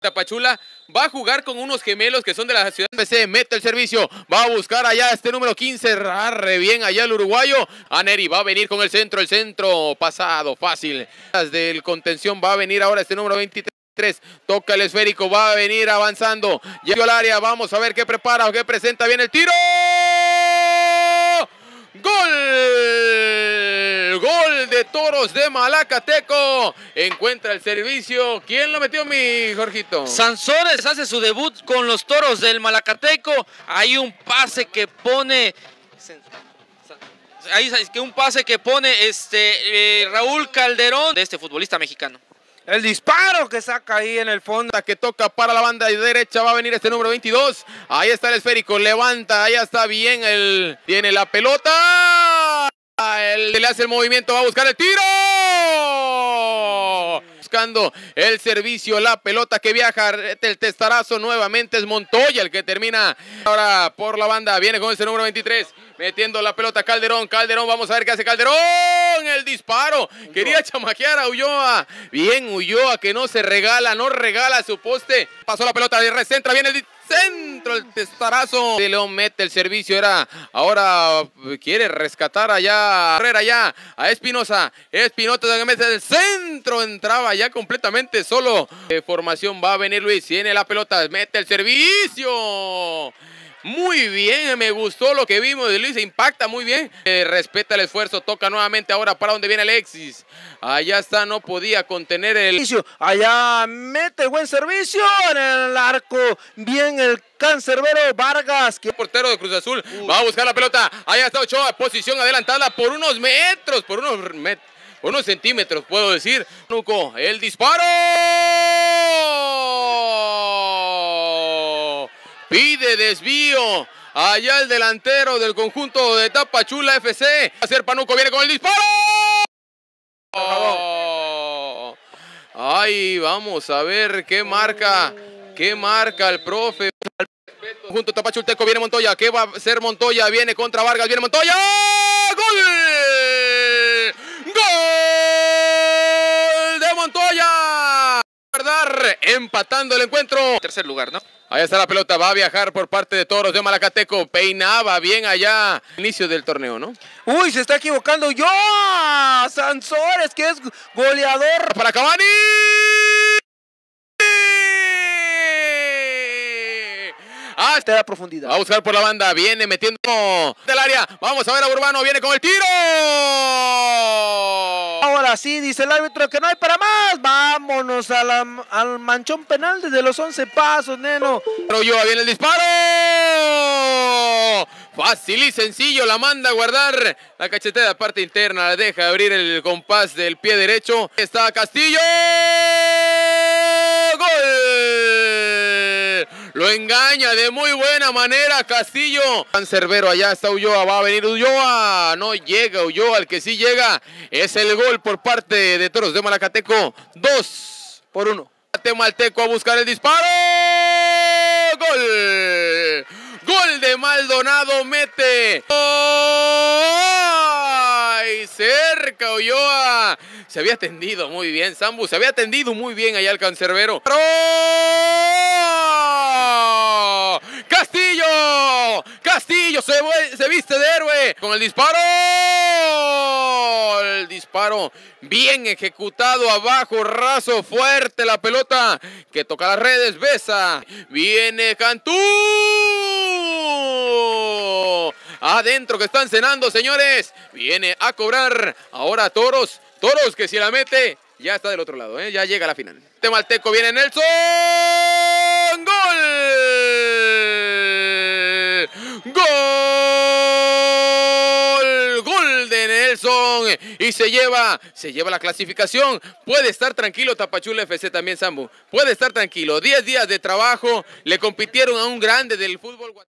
Tapachula va a jugar con unos gemelos que son de la ciudad PC, mete el servicio, va a buscar allá este número 15, arre bien allá el uruguayo, Aneri va a venir con el centro, el centro pasado, fácil, del contención va a venir ahora este número 23. toca el esférico, va a venir avanzando, Llegó el área, vamos a ver qué prepara o qué presenta, bien el tiro, ¡gol! de Toros de Malacateco. Encuentra el servicio. ¿Quién lo metió, mi Jorgito? Sansones hace su debut con los Toros del Malacateco. Hay un pase que pone... Ahí es que un pase que pone este eh, Raúl Calderón de este futbolista mexicano. El disparo que saca ahí en el fondo. Que toca para la banda derecha. Va a venir este número 22. Ahí está el esférico. Levanta. Ahí está bien. El, tiene la pelota. Él le hace el movimiento, va a buscar el tiro. Buscando el servicio, la pelota que viaja, el testarazo nuevamente es Montoya el que termina ahora por la banda. Viene con ese número 23, metiendo la pelota Calderón, Calderón, vamos a ver qué hace Calderón. El disparo, quería chamaquear a Ulloa. Bien Ulloa que no se regala, no regala su poste. Pasó la pelota, recentra, viene el centro, el testarazo de León mete el servicio, era ahora quiere rescatar allá, Herrera allá a Espinosa, Espinosa de el centro, entraba ya completamente solo, de formación va a venir Luis, tiene la pelota, mete el servicio, muy bien, me gustó lo que vimos de Luis, impacta muy bien. Eh, respeta el esfuerzo, toca nuevamente ahora para donde viene Alexis. Allá está, no podía contener el... Allá mete buen servicio en el arco, bien el cancerbero Vargas. Que... Portero de Cruz Azul, va a buscar la pelota. Allá está Ochoa, posición adelantada por unos metros, por unos, centímetros puedo decir. el disparo. Pide desvío. Allá el delantero del conjunto de Tapachula FC. a ser Panuco viene con el disparo. Oh. Ay, vamos a ver qué marca. ¿Qué marca el profe? Junto Tapachulteco viene Montoya. ¿Qué va a hacer Montoya? Viene contra Vargas. Viene Montoya. ¡Gol! ¡Gol de Montoya! Guardar empatando el encuentro. Tercer lugar, ¿no? Ahí está la pelota, va a viajar por parte de Toros de Malacateco. Peinaba bien allá inicio del torneo, ¿no? Uy, se está equivocando yo. Sansores, que es goleador. Para Cavani. Hasta ah, la profundidad. Va a buscar por la banda. Viene metiendo del área. Vamos a ver a Urbano. Viene con el tiro. Ahora sí, dice el árbitro que no hay para más. Vámonos al manchón penal desde los 11 pasos, neno. Pero yo bien el disparo. Fácil y sencillo, la manda a guardar. La cachetada parte interna, la deja abrir el compás del pie derecho. Está Castillo. Lo engaña de muy buena manera Castillo. Cancerbero, allá está Ulloa, va a venir Ulloa. No llega Ulloa, el que sí llega es el gol por parte de Toros de Malacateco. Dos por uno. Temalteco a buscar el disparo. Gol. Gol de Maldonado, mete. ¡Ay! Cerca Ulloa. Se había tendido muy bien, Sambu. Se había atendido muy bien allá el cancerbero. ¡Gol! Castillo se, viste de héroe con el disparo. El disparo bien ejecutado abajo, raso fuerte la pelota que toca las redes, besa. Viene Cantú. Adentro que están cenando, señores. Viene a cobrar. Ahora Toros. Toros que si la mete, ya está del otro lado. ¿eh? Ya llega la final. Temalteco viene Nelson. Eh, y se lleva, se lleva la clasificación. Puede estar tranquilo Tapachula FC también, Sambu. Puede estar tranquilo. 10 días de trabajo, le compitieron a un grande del fútbol.